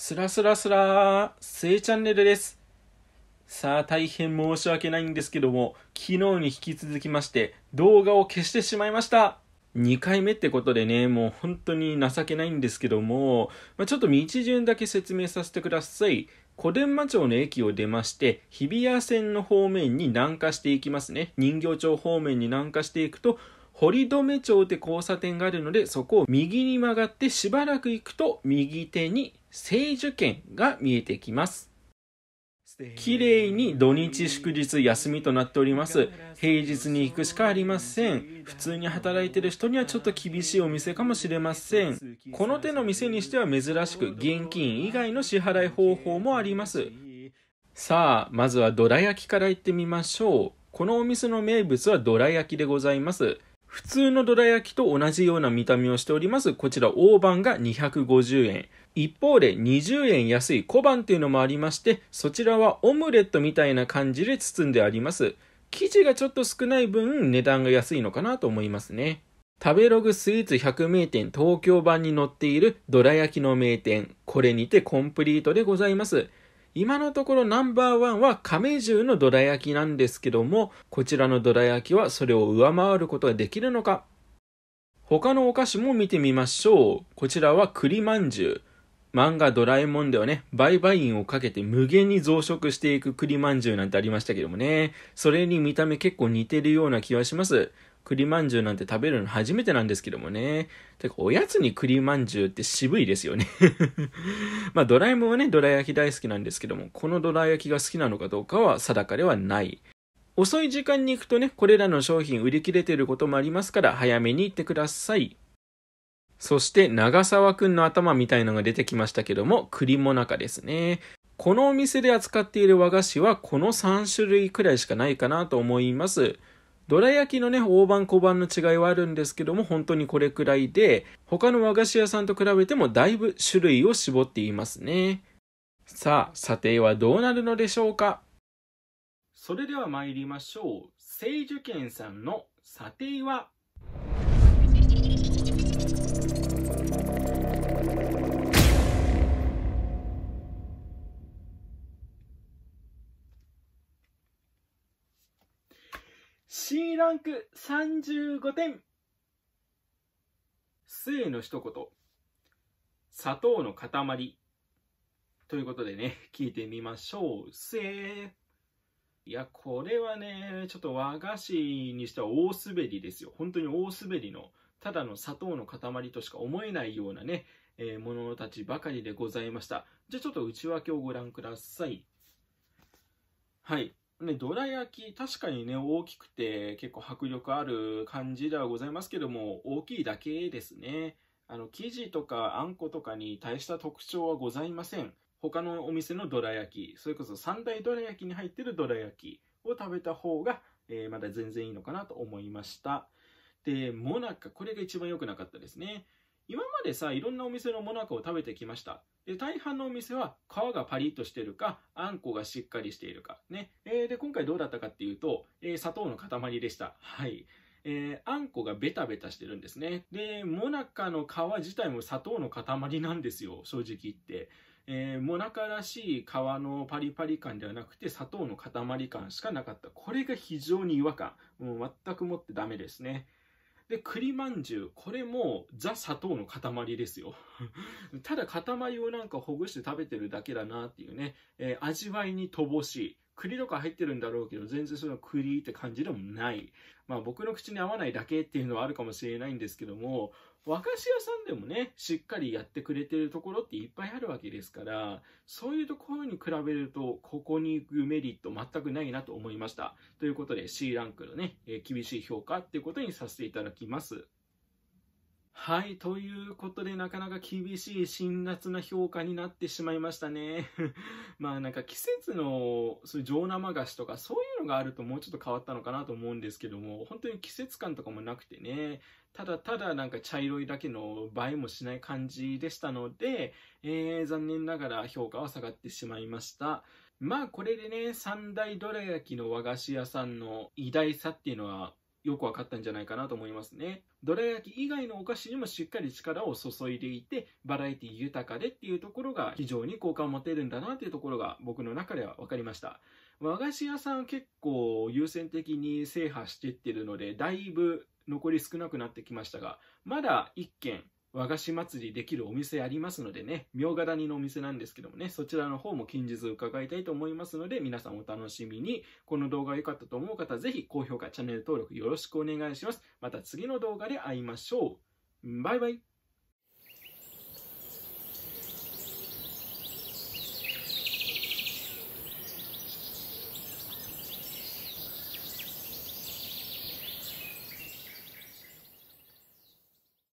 すらすらすらせいチャンネルです。さあ、大変申し訳ないんですけども、昨日に引き続きまして、動画を消してしまいました。2回目ってことでね、もう本当に情けないんですけども、まあ、ちょっと道順だけ説明させてください。小伝馬町の駅を出まして、日比谷線の方面に南下していきますね。人形町方面に南下していくと、堀留町って交差点があるので、そこを右に曲がってしばらく行くと、右手に聖樹圏が見えてきます。綺麗に土日祝日休みとなっております。平日に行くしかありません。普通に働いてる人にはちょっと厳しいお店かもしれません。この手の店にしては珍しく現金以外の支払い方法もあります。さあ、まずはどら焼きから行ってみましょう。このお店の名物はどら焼きでございます。普通のどら焼きと同じような見た目をしております。こちら大判が250円。一方で20円安い小判というのもありまして、そちらはオムレットみたいな感じで包んであります。生地がちょっと少ない分値段が安いのかなと思いますね。食べログスイーツ100名店東京版に載っているどら焼きの名店、これにてコンプリートでございます。今のところナンバーワンは亀十のどら焼きなんですけども、こちらのどら焼きはそれを上回ることができるのか他のお菓子も見てみましょう。こちらは栗まんじゅう。漫画ドラえもんではね、売買員をかけて無限に増殖していく栗まんじゅうなんてありましたけどもね。それに見た目結構似てるような気はします。栗まんじゅうなんて食べるの初めてなんですけどもね。てか、おやつに栗まんじゅうって渋いですよね まあ、ドラえもんはね、ドラ焼き大好きなんですけども、このドラ焼きが好きなのかどうかは定かではない。遅い時間に行くとね、これらの商品売り切れてることもありますから、早めに行ってください。そして、長沢くんの頭みたいのが出てきましたけども、栗もなかですね。このお店で扱っている和菓子は、この3種類くらいしかないかなと思います。どら焼きのね、大判小判の違いはあるんですけども、本当にこれくらいで、他の和菓子屋さんと比べてもだいぶ種類を絞っていますね。さあ、査定はどうなるのでしょうかそれでは参りましょう。聖樹県さんの査定は C ランク35点末の一言砂糖の塊ということでね聞いてみましょう末いやこれはねちょっと和菓子にしては大滑りですよ本当に大滑りのただの砂糖の塊としか思えないようなね、えー、ものたちばかりでございましたじゃあちょっと内訳をご覧くださいはいね、どら焼き、確かにね、大きくて、結構迫力ある感じではございますけども、大きいだけですね。あの、生地とかあんことかに大した特徴はございません。他のお店のどら焼き、それこそ三大どら焼きに入ってるどら焼きを食べた方が、えー、まだ全然いいのかなと思いました。で、もなか、これが一番良くなかったですね。今までさ、いろんなお店のモナカを食べてきました。で大半のお店は皮がパリッとしてるか、あんこがしっかりしているか。ね。えー、で、今回どうだったかっていうと、えー、砂糖の塊でした。はい。えー、あんこがベタベタしてるんですね。で、モナカの皮自体も砂糖の塊なんですよ、正直言って。えー、もならしい皮のパリパリ感ではなくて砂糖の塊感しかなかった。これが非常に違和感。もう全くもってダメですね。で、栗まんじゅう。これもザ砂糖の塊ですよ。ただ塊をなんかほぐして食べてるだけだなっていうね、えー、味わいに乏しい。栗とか入ってるんだろうけど、全然その栗って感じでもない。まあ僕の口に合わないだけっていうのはあるかもしれないんですけども、和菓子屋さんでもね、しっかりやってくれてるところっていっぱいあるわけですから、そういうところに比べると、ここに行くメリット全くないなと思いました。ということで C ランクのね、え厳しい評価っていうことにさせていただきます。はい。ということで、なかなか厳しい辛辣な評価になってしまいましたね。まあなんか季節の、そういう上生菓子とかそういうのがあるともうちょっと変わったのかなと思うんですけども、本当に季節感とかもなくてね、ただただなんか茶色いだけの映えもしない感じでしたので、えー、残念ながら評価は下がってしまいました。まあこれでね、三大どら焼きの和菓子屋さんの偉大さっていうのはよく分かったんじゃないかなと思いますね。どら焼き以外のお菓子にもしっかり力を注いでいて、バラエティ豊かでっていうところが非常に好感を持てるんだなっていうところが僕の中では分かりました。和菓子屋さん結構優先的に制覇していってるので、だいぶ残り少なくなってきましたが、まだ1軒和菓子祭りできるお店ありますのでね、明が谷のお店なんですけどもね、そちらの方も近日伺いたいと思いますので、皆さんお楽しみに。この動画が良かったと思う方、ぜひ高評価、チャンネル登録よろしくお願いします。また次の動画で会いましょう。バイバイ。